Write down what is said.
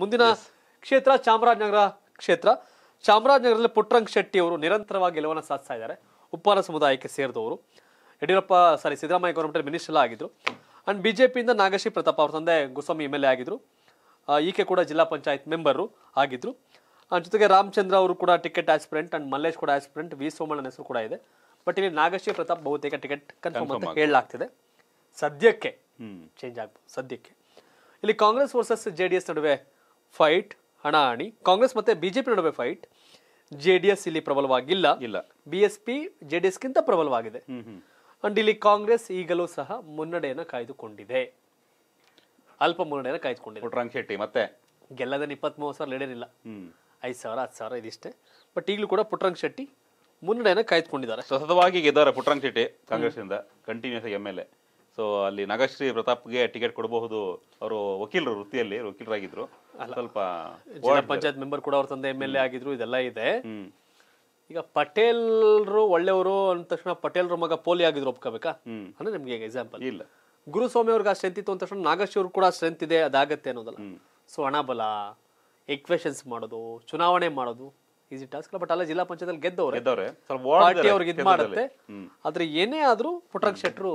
ಮುಂದಿನ ಕ್ಷೇತ್ರ ಚಾಮರಾಜನಗರ ಕ್ಷೇತ್ರ ಚಾಮರಾಜನಗರದಲ್ಲಿ ಪುಟ್ಟರಂಗ್ ಶೆಟ್ಟಿ ಅವರು ನಿರಂತರವಾಗಿ ಗೆಲುವನ್ನು ಸಾಧಿಸ್ತಾ ಇದ್ದಾರೆ ಉಪ್ಪಾರ ಸಮುದಾಯಕ್ಕೆ ಸೇರಿದವರು Yediyurappa sorry Siddaramaiah government minister ಆಗಿದ್ರು ಅಂಡ್ ಬಿಜೆಪಿಯಿಂದ ನಾಗಶ್ರೀ ಪ್ರತಾಪ್ ಅವ್ರ ತಂದೆ ಗುಸ್ವಾಮಿ ಎಮ್ ಎಲ್ ಎ ಆಗಿದ್ರು ಈಕೆ ಕೂಡ ಜಿಲ್ಲಾ ಪಂಚಾಯತ್ ಮೆಂಬರು ಆಗಿದ್ರು ಜೊತೆಗೆ ರಾಮಚಂದ್ರ ಅವರು ಕೂಡ ಟಿಕೆಟ್ ಆಸ್ಪಿರೆಂಟ್ ಅಂಡ್ ಮಲ್ಲೇಶ್ ಕೂಡ ಆಸ್ಪಿರೆಂಟ್ ವಿ ಸೋಮಣ್ಣನ ಹೆಸರು ಕೂಡ ಇದೆ ಬಟ್ ಇಲ್ಲಿ ನಾಗಶ್ರೀ ಪ್ರತಾಪ್ ಬಹುತೇಕ ಟಿಕೆಟ್ ಕನ್ಫರ್ಮ್ ಅಂತ ಹೇಳಲಾಗ್ತಿದೆ ಸದ್ಯಕ್ಕೆ ಚೇಂಜ್ ಆಗ್ಬೋದು ಸದ್ಯಕ್ಕೆ ಇಲ್ಲಿ Congress versus J D S ನಡುವೆ ಫೈಟ್ ಹಣಾಣಿ ಕಾಂಗ್ರೆಸ್ ಮತ್ತೆ ಬಿಜೆಪಿ ನಡುವೆ ಫೈಟ್ ಜೆ ಡಿ ಎಸ್ ಇಲ್ಲಿ ಪ್ರಬಲವಾಗಿಲ್ಲ ಇಲ್ಲ B S P J D ಎಸ್ಗಿಂತ ಪ್ರಬಲವಾಗಿದೆ ಅಂಡ್ ಇಲ್ಲಿ ಕಾಂಗ್ರೆಸ್ ಈಗಲೂ ಸಹ ಮುನ್ನಡೆಯನ್ನು ಕಾಯ್ದುಕೊಂಡಿದೆ ಅಲ್ಪ ಮುನ್ನಡೆಯನ್ನು ಕಾಯ್ದುಕೊಂಡಿದೆ ಪುಟ್ರಂಗ್ ಶೆಟ್ಟಿ ಮತ್ತೆ ಗೆಲ್ಲದನ್ನ ಇಪ್ಪತ್ತ್ ಮೂವತ್ತು ಸಾವಿರ ಲೀಡೇನಿಲ್ಲ ಐದು ಸಾವಿರ ಹತ್ತು ಸಾವಿರ ಇದಿಷ್ಟೇ ಬಟ್ ಈಗಲೂ ಕೂಡ ಪುಟ್ರಂಗ್ ಶೆಟ್ಟಿ ಮುನ್ನಡೆಯನ್ನು ಕಾಯ್ದುಕೊಂಡಿದ್ದಾರೆ ಸತತವಾಗಿ ಗೆದ್ದಾರೆ ಪುಟ್ರಂಗ್ ಶೆಟ್ಟಿ ಇಂದ continuous M L A so ಅಲ್ಲಿ ನಾಗಶ್ರೀ ಪ್ರತಾಪ್ಗೆ ಟಿಕೆಟ್ ಕೊಡಬಹುದು ಅವರು ವಕೀಲರು ವೃತ್ತಿಯಲ್ಲಿ ವಕೀಲರಾಗಿದ್ರು ಸ್ವಲ್ಪ ಜಿಲ್ಲಾ ಪಂಚಾಯತ್ ಮೆಂಬರ್ ಕೂಡ ಅವ್ರ ತಂದೆ ಎಮ್ ಎಲ್ ಎ ಆಗಿದ್ರು ಇದೆಲ್ಲ ಇದೆ ಈಗ ಪಟೇಲ್ರು ಒಳ್ಳೆಯವರು ಅಂದ ತಕ್ಷಣ ಪಟೇಲ್ರ ಮಗ ಪೋಲಿ ಆಗಿದ್ರು ಒಪ್ಕೋಬೇಕಾ ಅಂದ್ರೆ ನಿಮ್ಗೆ ಎಕ್ಸಾಂಪಲ್ ಇಲ್ಲ ಗುರುಸ್ವಾಮಿ ಅವ್ರಿಗೆ ಆ ಸ್ಟ್ರೆಂತ್ ಇತ್ತು ಅಂದ ತಕ್ಷಣ ನಾಗಶ್ರೀ ಕೂಡ ಸ್ಟ್ರೆಂತ್ ಇದೆ ಅದಾಗತ್ತೆ ಅನ್ನೋದಲ್ಲ ಸೊ ಹಣಬಲ ಎಕ್ವೇಶನ್ಸ್ ಮಾಡೋದು ಚುನಾವಣೆ ಮಾಡೋದು ಈಸಿ ಟಾಸ್ಕ್ ಬಟ್ ಅಲ್ಲ ಜಿಲ್ಲಾ ಪಂಚಾಯತ್ ಗೆದ್ದವ್ರೆ ಪಾರ್ಟಿ ಅವ್ರಿಗೆ ಇದ್ ಮಾಡುತ್ತೆ ಆದ್ರೆ ಏನೇ ಆದ್ರೂ ಪುಟ್ರಕ್ ಶೆಟ್ರು